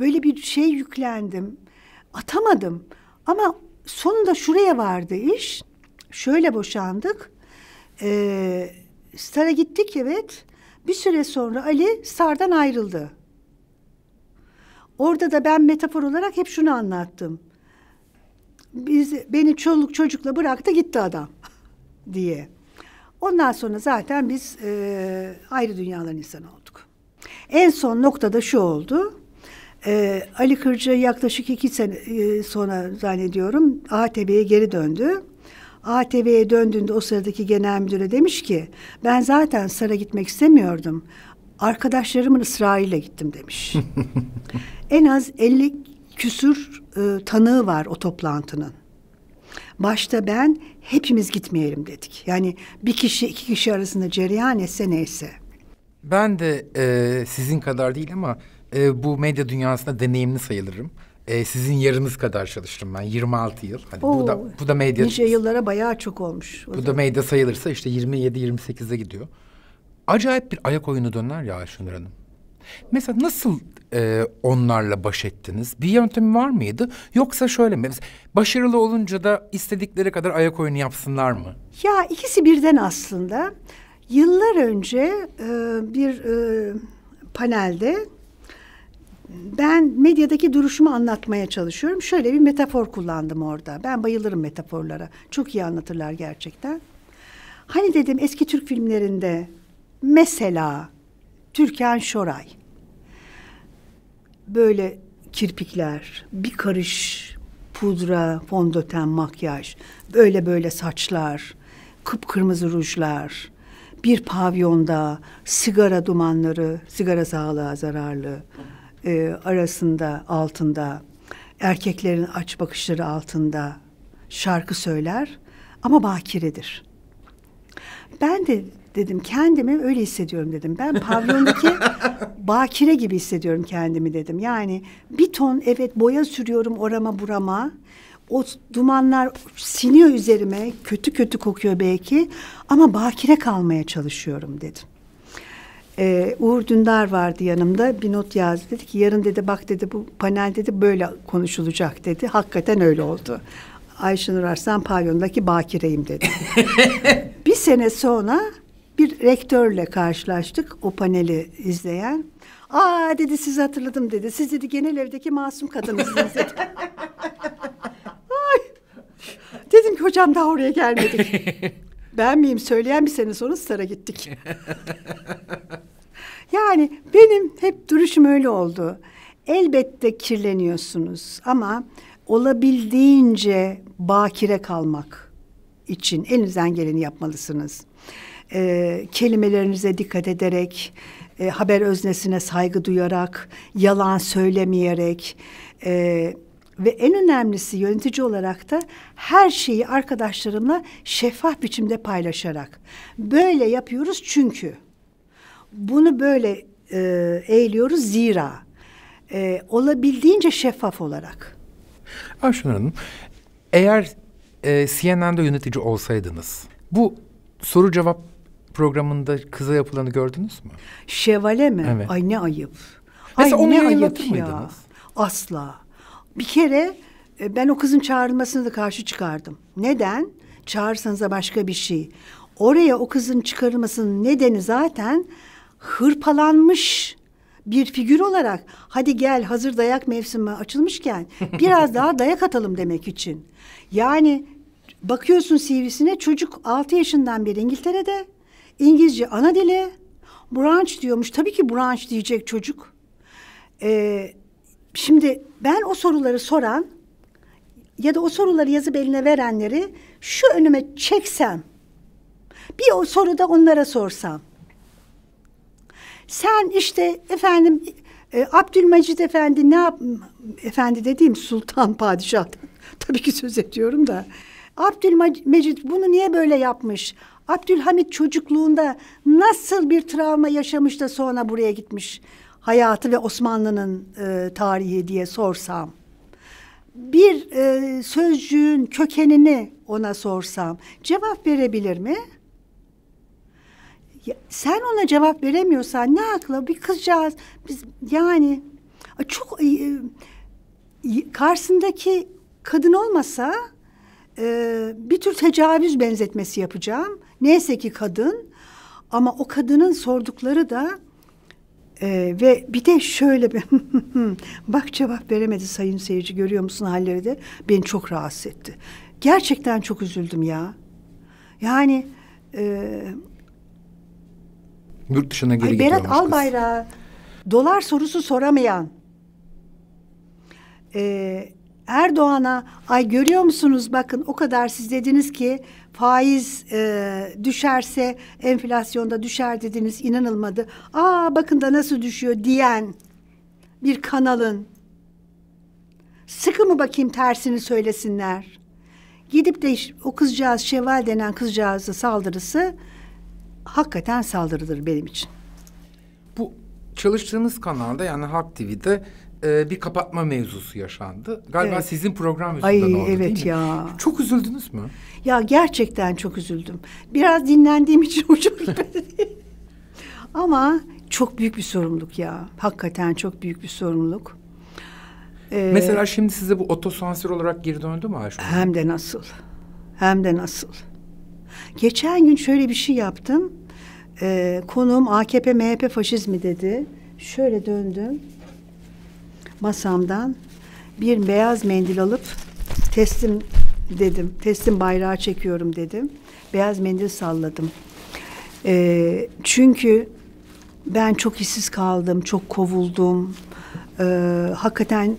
Böyle bir şey yüklendim. Atamadım. Ama sonunda şuraya vardı iş. Şöyle boşandık. Ee, Star'a gittik evet. Bir süre sonra Ali Star'dan ayrıldı. Orada da ben metafor olarak hep şunu anlattım. Biz, beni çoluk çocukla bıraktı gitti adam diye. Ondan sonra zaten biz e, ayrı dünyaların insanı olduk. En son noktada şu oldu. Ee, Ali Kırcı yaklaşık iki sene e, sonra zannediyorum ATB'ye geri döndü. ATV'ye döndüğünde o sıradaki genel müdüre demiş ki ben zaten Sara gitmek istemiyordum. Arkadaşlarımın ısrarıyla gittim demiş. en az 50 küsür e, tanığı var o toplantının. Başta ben hepimiz gitmeyelim dedik. Yani bir kişi iki kişi arasında cereyan etse neyse. Ben de e, sizin kadar değil ama e, bu medya dünyasında deneyimli sayılırım. E, sizin yarınız kadar çalıştım ben 26 yıl. Hani Oo, bu da bu da medya nice yıllara bayağı çok olmuş. Bu zaman. da medya sayılırsa işte 27 28'e gidiyor. Acayip bir ayak oyunu döner ya Ayşenur Hanım. Mesela nasıl e, onlarla baş ettiniz? Bir yöntemi var mıydı? Yoksa şöyle mi? Mesela başarılı olunca da istedikleri kadar ayak oyunu yapsınlar mı? Ya ikisi birden aslında. Yıllar önce e, bir e, panelde ben medyadaki duruşumu anlatmaya çalışıyorum. Şöyle bir metafor kullandım orada. Ben bayılırım metaforlara. Çok iyi anlatırlar gerçekten. Hani dedim eski Türk filmlerinde mesela Türkan Şoray böyle kirpikler, bir karış pudra, fondöten, makyaj, böyle böyle saçlar, kıpkırmızı rujlar, bir pavyonda sigara dumanları, sigara sağlığa zararlı e, arasında altında erkeklerin aç bakışları altında şarkı söyler ama bakiredir. Ben de dedim kendimi öyle hissediyorum dedim. Ben pavyondaki bakire gibi hissediyorum kendimi dedim. Yani bir ton evet boya sürüyorum orama burama. O dumanlar siniyor üzerime kötü kötü kokuyor belki ama bakire kalmaya çalışıyorum dedim. Ee, Uğur Dündar vardı yanımda. Bir not yazdı. Dedi ki yarın dedi bak dedi bu panel dedi böyle konuşulacak dedi. Hakikaten öyle oldu. Ayşenur Arslan pavyondaki bakireyim dedi. bir sene sonra bir rektörle karşılaştık o paneli izleyen. Aa dedi sizi hatırladım dedi. Siz dedi genel evdeki masum kadınızsınız dedi. Ay. Dedim ki hocam daha oraya gelmedik. Ben miyim söyleyen bir sene sonra Star'a gittik. yani benim hep duruşum öyle oldu. Elbette kirleniyorsunuz ama olabildiğince bakire kalmak için elinizden geleni yapmalısınız. Ee, kelimelerinize dikkat ederek, e, haber öznesine saygı duyarak, yalan söylemeyerek, e, ve en önemlisi yönetici olarak da her şeyi arkadaşlarımla şeffaf biçimde paylaşarak. Böyle yapıyoruz çünkü bunu böyle e, eğiliyoruz zira e, olabildiğince şeffaf olarak. Ayşenur Hanım, eğer e, CNN'de yönetici olsaydınız bu soru cevap programında kıza yapılanı gördünüz mü? Şevale mi? Evet. Ay ne ayıp. Mesela Ay, onu ne ayıp ya. mıydınız? Asla. Bir kere e, ben o kızın çağrılmasını da karşı çıkardım. Neden? Çağırsanız da başka bir şey. Oraya o kızın çıkarılmasının nedeni zaten hırpalanmış bir figür olarak hadi gel hazır dayak mevsimi açılmışken biraz daha dayak atalım demek için. Yani bakıyorsun CV'sine çocuk 6 yaşından beri İngiltere'de İngilizce ana dili branch diyormuş. Tabii ki branch diyecek çocuk. Ee, şimdi ben o soruları soran ya da o soruları yazı beline verenleri şu önüme çeksem, bir o soruda onlara sorsam. Sen işte efendim e, Abdülmecid Efendi ne yap efendi dediğim sultan padişah tabii ki söz ediyorum da Abdülmecid bunu niye böyle yapmış? Abdülhamit çocukluğunda nasıl bir travma yaşamış da sonra buraya gitmiş? hayatı ve Osmanlı'nın e, tarihi diye sorsam, bir e, sözcüğün kökenini ona sorsam cevap verebilir mi? Ya, sen ona cevap veremiyorsan ne akla bir kızcağız biz yani çok e, e karşısındaki kadın olmasa e, bir tür tecavüz benzetmesi yapacağım. Neyse ki kadın ama o kadının sordukları da ee, ve bir de şöyle bir bak cevap veremedi sayın seyirci görüyor musun halleri de beni çok rahatsız etti. Gerçekten çok üzüldüm ya. Yani e, yurt dışına geri ay, Berat Albayrak'a dolar sorusu soramayan e, Erdoğan'a ay görüyor musunuz bakın o kadar siz dediniz ki faiz e, düşerse enflasyonda düşer dediniz inanılmadı. Aa bakın da nasıl düşüyor diyen bir kanalın sıkı mı bakayım tersini söylesinler. Gidip de o kızcağız Şevval denen kızcağızın saldırısı hakikaten saldırıdır benim için çalıştığınız kanalda yani Halk TV'de e, bir kapatma mevzusu yaşandı. Galiba evet. sizin program yüzünden Ay, oldu evet değil mi? ya. Çok üzüldünüz mü? Ya gerçekten çok üzüldüm. Biraz dinlendiğim için hoşuma gitmedi. Ama çok büyük bir sorumluluk ya. Hakikaten çok büyük bir sorumluluk. Ee, Mesela şimdi size bu otosansür olarak geri döndü mü Ayşe? Hem de nasıl. Hem de nasıl. Geçen gün şöyle bir şey yaptım e, konum AKP MHP faşizmi dedi. Şöyle döndüm masamdan bir beyaz mendil alıp teslim dedim. Teslim bayrağı çekiyorum dedim. Beyaz mendil salladım. E, çünkü ben çok işsiz kaldım, çok kovuldum. E, hakikaten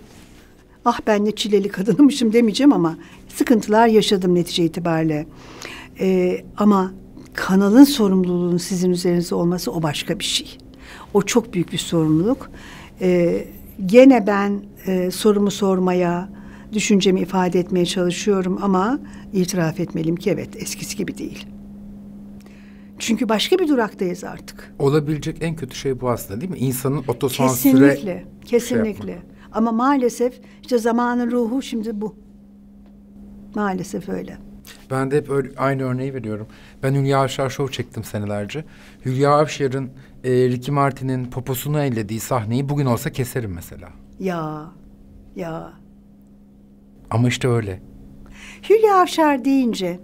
ah ben ne çileli kadınmışım demeyeceğim ama sıkıntılar yaşadım netice itibariyle. E, ama kanalın sorumluluğunun sizin üzerinize olması o başka bir şey. O çok büyük bir sorumluluk. Ee, gene ben e, sorumu sormaya, düşüncemi ifade etmeye çalışıyorum ama itiraf etmeliyim ki evet eskisi gibi değil. Çünkü başka bir duraktayız artık. Olabilecek en kötü şey bu aslında değil mi? İnsanın otosansüre... Şey kesinlikle, kesinlikle. Şey ama maalesef işte zamanın ruhu şimdi bu. Maalesef öyle. Ben de hep öyle, aynı örneği veriyorum. Ben Hülya Avşar Show çektim senelerce. Hülya Avşar'ın e, Ricky Martin'in poposunu ellediği sahneyi bugün olsa keserim mesela. Ya, ya. Ama işte öyle. Hülya Avşar deyince,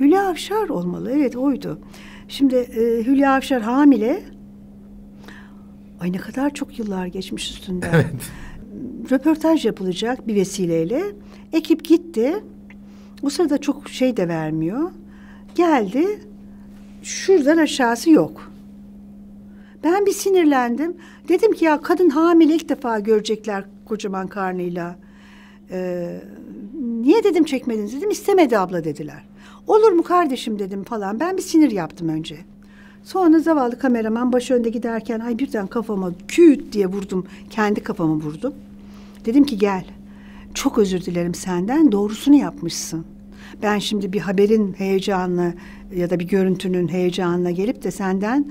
Hülya Avşar olmalı, evet oydu. Şimdi e, Hülya Avşar hamile. Ay ne kadar çok yıllar geçmiş üstünden. Evet. Röportaj yapılacak bir vesileyle. Ekip gitti. O sırada çok şey de vermiyor. Geldi. Şuradan aşağısı yok. Ben bir sinirlendim. Dedim ki ya kadın hamile ilk defa görecekler kocaman karnıyla. Ee, niye dedim çekmediniz dedim. istemedi abla dediler. Olur mu kardeşim dedim falan. Ben bir sinir yaptım önce. Sonra zavallı kameraman baş önde giderken ay birden kafama küt diye vurdum. Kendi kafamı vurdum. Dedim ki gel çok özür dilerim senden doğrusunu yapmışsın. Ben şimdi bir haberin heyecanlı ya da bir görüntünün heyecanına gelip de senden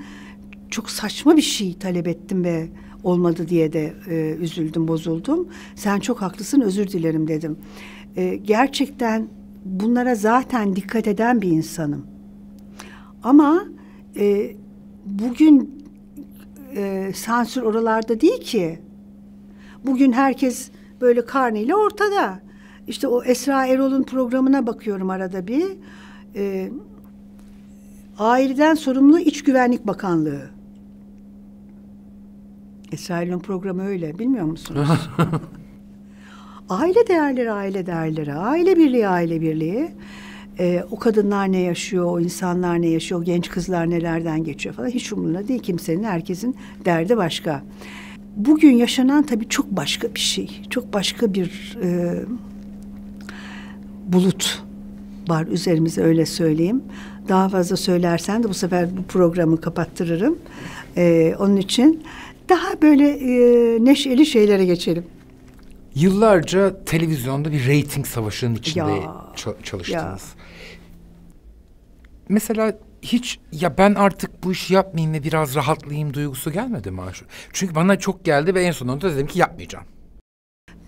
çok saçma bir şey talep ettim ve olmadı diye de e, üzüldüm, bozuldum. Sen çok haklısın, özür dilerim dedim. E, gerçekten bunlara zaten dikkat eden bir insanım. Ama e, bugün e, sansür oralarda değil ki. Bugün herkes böyle karniyle ortada. İşte o Esra Erol'un programına bakıyorum arada bir. E, aileden sorumlu İç Güvenlik Bakanlığı. Esra Erol'un programı öyle bilmiyor musunuz? aile değerleri, aile değerleri, aile birliği, aile birliği. Ee, o kadınlar ne yaşıyor, o insanlar ne yaşıyor, genç kızlar nelerden geçiyor falan hiç umurunda değil kimsenin, herkesin derdi başka bugün yaşanan tabii çok başka bir şey. Çok başka bir e, bulut var üzerimize öyle söyleyeyim. Daha fazla söylersen de bu sefer bu programı kapattırırım. E, onun için daha böyle e, neşeli şeylere geçelim. Yıllarca televizyonda bir reyting savaşının içinde ya, çalıştınız. Ya. Mesela hiç ya ben artık bu işi yapmayayım ve biraz rahatlayayım duygusu gelmedi mi Aşur? Çünkü bana çok geldi ve en sonunda dedim ki yapmayacağım.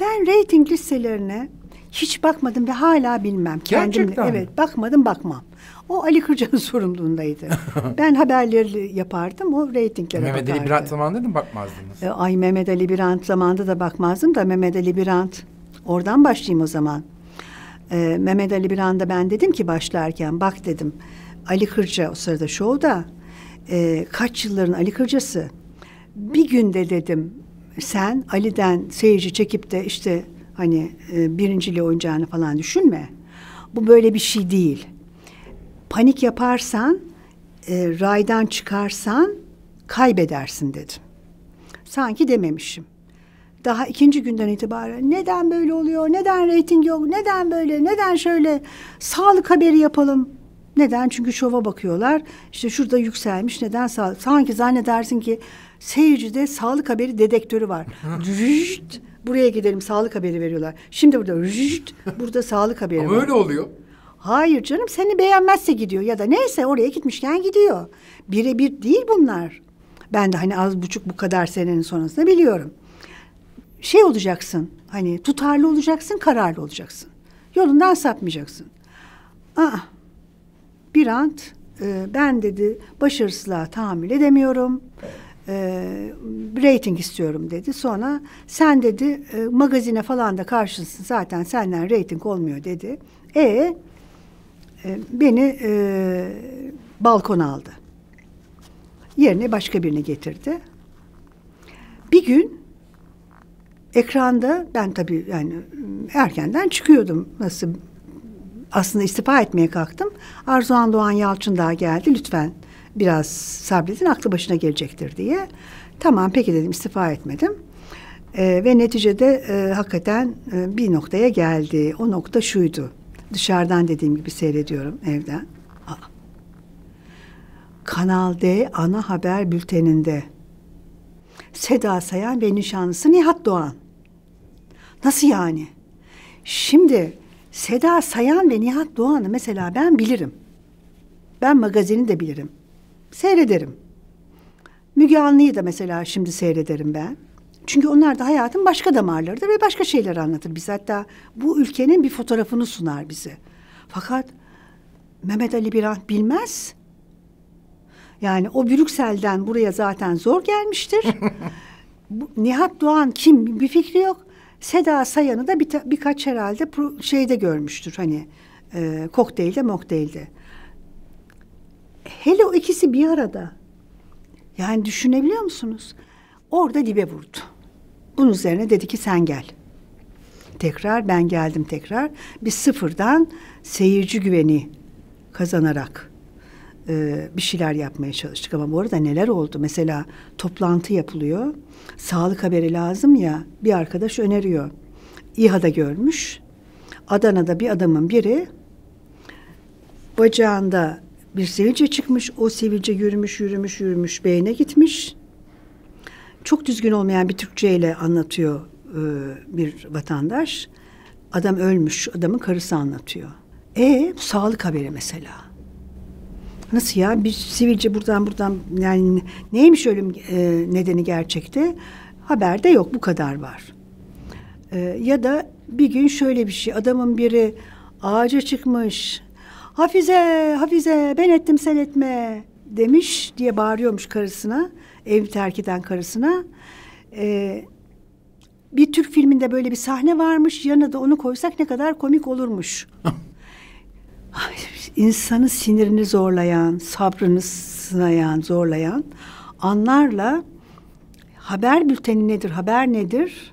Ben reyting listelerine hiç bakmadım ve hala bilmem. Gerçekten Evet bakmadım bakmam. O Ali Kırca'nın sorumluluğundaydı. ben haberleri yapardım, o reytinglere Mehmet bakardı. Mehmet Ali Birant zamanında da bakmazdınız? E, ay Mehmet Ali Birant zamanında da bakmazdım da Mehmet Ali Birant. Oradan başlayayım o zaman. E, Mehmet Ali Birant'a ben dedim ki başlarken bak dedim. Ali Kırca o sırada şovda e, kaç yılların Ali Kırcası bir günde dedim sen Ali'den seyirci çekip de işte hani e, birinciliği oynayacağını falan düşünme. Bu böyle bir şey değil. Panik yaparsan, e, raydan çıkarsan kaybedersin dedim. Sanki dememişim. Daha ikinci günden itibaren neden böyle oluyor, neden reyting yok, neden böyle, neden şöyle sağlık haberi yapalım, neden? Çünkü şova bakıyorlar. İşte şurada yükselmiş. Neden sağlık? Sanki zannedersin ki seyircide sağlık haberi dedektörü var. Rüşt buraya gidelim sağlık haberi veriyorlar. Şimdi burada rüşt burada sağlık haberi Ama var. öyle oluyor. Hayır canım seni beğenmezse gidiyor ya da neyse oraya gitmişken gidiyor. Birebir değil bunlar. Ben de hani az buçuk bu kadar senenin sonrasında biliyorum. Şey olacaksın hani tutarlı olacaksın kararlı olacaksın. Yolundan sapmayacaksın. Aa bir ant e, ben dedi başarısızlığa tahammül edemiyorum. E, rating istiyorum dedi. Sonra sen dedi e, magazine falan da karşısın zaten senden rating olmuyor dedi. E, e beni e, balkona aldı. Yerine başka birini getirdi. Bir gün ekranda ben tabii yani e, erkenden çıkıyordum nasıl aslında istifa etmeye kalktım. Arzuhan Doğan Yalçın daha geldi. Lütfen biraz sabredin aklı başına gelecektir diye. Tamam peki dedim istifa etmedim. E, ve neticede e, hakikaten e, bir noktaya geldi. O nokta şuydu. Dışarıdan dediğim gibi seyrediyorum evden. Aa. Kanal D ana haber bülteninde Seda Sayan ve nişanlısı Nihat Doğan. Nasıl yani? Şimdi Seda Sayan ve Nihat Doğan'ı mesela ben bilirim. Ben magazini de bilirim. Seyrederim. Müge Anlı'yı da mesela şimdi seyrederim ben. Çünkü onlar da hayatın başka damarlarıdır ve başka şeyler anlatır biz. Hatta bu ülkenin bir fotoğrafını sunar bize. Fakat Mehmet Ali Birant bilmez. Yani o Brüksel'den buraya zaten zor gelmiştir. bu, Nihat Doğan kim bir fikri yok. Seda Sayan'ı da bir, birkaç herhalde şeyde görmüştür hani e, kokteylde mokteylde. Hele o ikisi bir arada. Yani düşünebiliyor musunuz? Orada dibe vurdu. Bunun üzerine dedi ki sen gel. Tekrar ben geldim tekrar. bir sıfırdan seyirci güveni kazanarak e, bir şeyler yapmaya çalıştık. Ama bu arada neler oldu? Mesela toplantı yapılıyor. Sağlık haberi lazım ya bir arkadaş öneriyor. İHA'da görmüş. Adana'da bir adamın biri bacağında bir sivilce çıkmış. O sivilce yürümüş, yürümüş, yürümüş beyne gitmiş. Çok düzgün olmayan bir Türkçe ile anlatıyor e, bir vatandaş. Adam ölmüş, adamın karısı anlatıyor. E sağlık haberi mesela. Nasıl ya bir sivilce buradan buradan yani neymiş ölüm e, nedeni gerçekte? Haberde yok bu kadar var. E, ya da bir gün şöyle bir şey adamın biri ağaca çıkmış. Hafize, Hafize ben ettim sen etme demiş diye bağırıyormuş karısına. Ev terk eden karısına. Ee, bir Türk filminde böyle bir sahne varmış. Yanına da onu koysak ne kadar komik olurmuş. insanı sinirini zorlayan, sabrını sınayan, zorlayan anlarla haber bülteni nedir, haber nedir?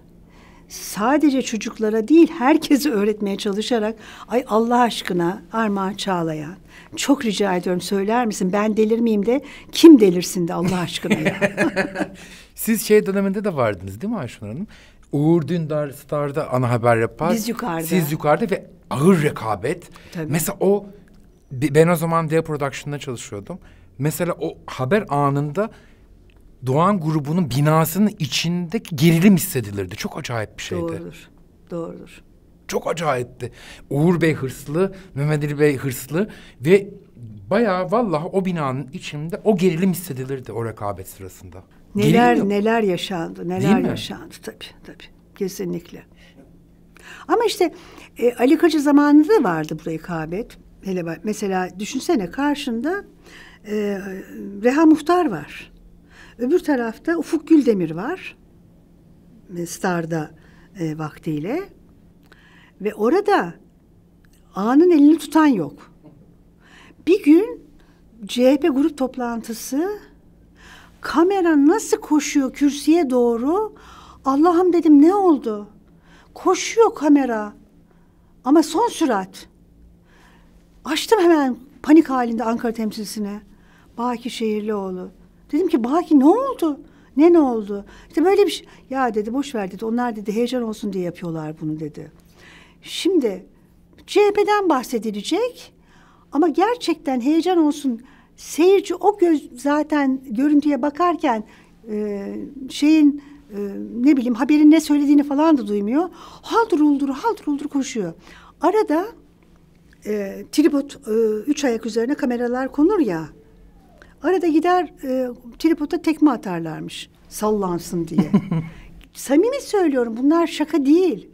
Sadece çocuklara değil herkese öğretmeye çalışarak ay Allah aşkına Armağan Çağlayan çok rica ediyorum söyler misin ben delir miyim de kim delirsin de Allah aşkına ya. Siz şey döneminde de vardınız değil mi Ayşun Hanım? Uğur Dündar Star'da ana haber yapar. Biz yukarıda. Siz yukarıda ve ağır rekabet. Tabii. Mesela o ben o zaman D Production'da çalışıyordum. Mesela o haber anında Doğan grubunun binasının içindeki gerilim hissedilirdi. Çok acayip bir şeydi. Doğrudur. Doğrudur. Çok acayipti. Uğur Bey hırslı, Mehmet Ali Bey hırslı ve bayağı vallahi o binanın içinde o gerilim hissedilirdi o rekabet sırasında. Neler Gerek neler yaşandı, neler yaşandı tabii tabii kesinlikle. Ama işte e, Ali Kaçı zamanında vardı bu rekabet. Hele mesela düşünsene karşında e, Reha Muhtar var. Öbür tarafta Ufuk Güldemir var. E, Star'da e, vaktiyle. Ve orada ağanın elini tutan yok. Bir gün CHP grup toplantısı Kamera nasıl koşuyor kürsüye doğru? Allah'ım dedim ne oldu? Koşuyor kamera. Ama son sürat. Açtım hemen panik halinde Ankara temsilcisine. Baki Şehirlioğlu. Dedim ki Baki ne oldu? Ne ne oldu? İşte böyle bir şey. Ya dedi boş ver dedi. Onlar dedi heyecan olsun diye yapıyorlar bunu dedi. Şimdi CHP'den bahsedilecek ama gerçekten heyecan olsun seyirci o göz zaten görüntüye bakarken e, şeyin e, ne bileyim haberin ne söylediğini falan da duymuyor. Haldır uldur haldır uldur koşuyor. Arada e, tripod e, üç ayak üzerine kameralar konur ya. Arada gider e, tripoda tekme atarlarmış sallansın diye. Samimi söylüyorum bunlar şaka değil.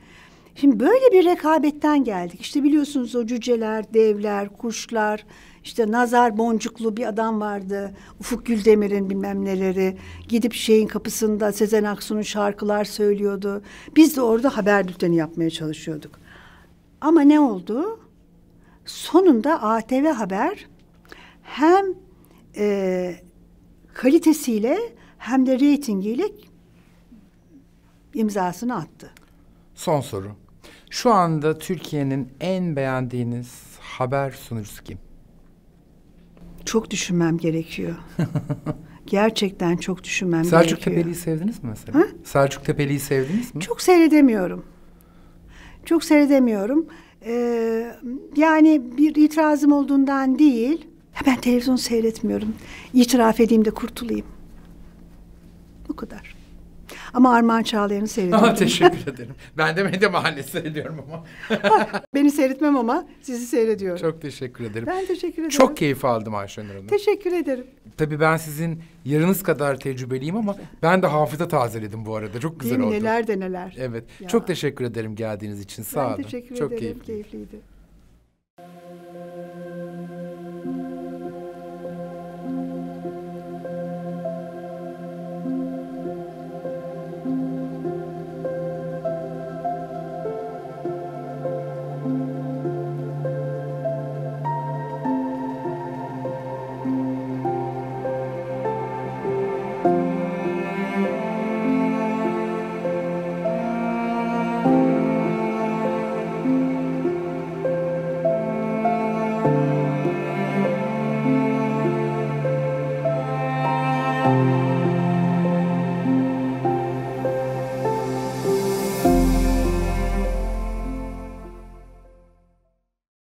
Şimdi böyle bir rekabetten geldik. İşte biliyorsunuz o cüceler, devler, kuşlar, işte nazar boncuklu bir adam vardı. Ufuk Güldemir'in bilmem neleri. Gidip şeyin kapısında Sezen Aksu'nun şarkılar söylüyordu. Biz de orada haber bülteni yapmaya çalışıyorduk. Ama ne oldu? Sonunda ATV Haber hem e, kalitesiyle hem de reytingiyle imzasını attı. Son soru. Şu anda Türkiye'nin en beğendiğiniz haber sunucusu kim? çok düşünmem gerekiyor. Gerçekten çok düşünmem Selçuk gerekiyor. Selçuk Tepeli'yi sevdiniz mi mesela? Ha? Selçuk Tepeli'yi sevdiniz mi? Çok seyredemiyorum. Çok seyredemiyorum. Ee, yani bir itirazım olduğundan değil. Ben televizyon seyretmiyorum. İtiraf edeyim de kurtulayım. Bu kadar. Ama Armağan Çağlayan'ı seyrediyorum. Aa, teşekkür ederim. Ben de Medya Mahallesi seyrediyorum ama. Beni seyretmem ama sizi seyrediyorum. Çok teşekkür ederim. Ben teşekkür ederim. Çok keyif aldım Ayşenur Hanım. Teşekkür ederim. Tabii ben sizin yarınız kadar tecrübeliyim ama ben de hafıza tazeledim bu arada. Çok güzel Değil oldu. Neler de neler. Evet. Ya. Çok teşekkür ederim geldiğiniz için. Sağ ben olun. teşekkür Çok ederim. Keyifliydi. keyifliydi.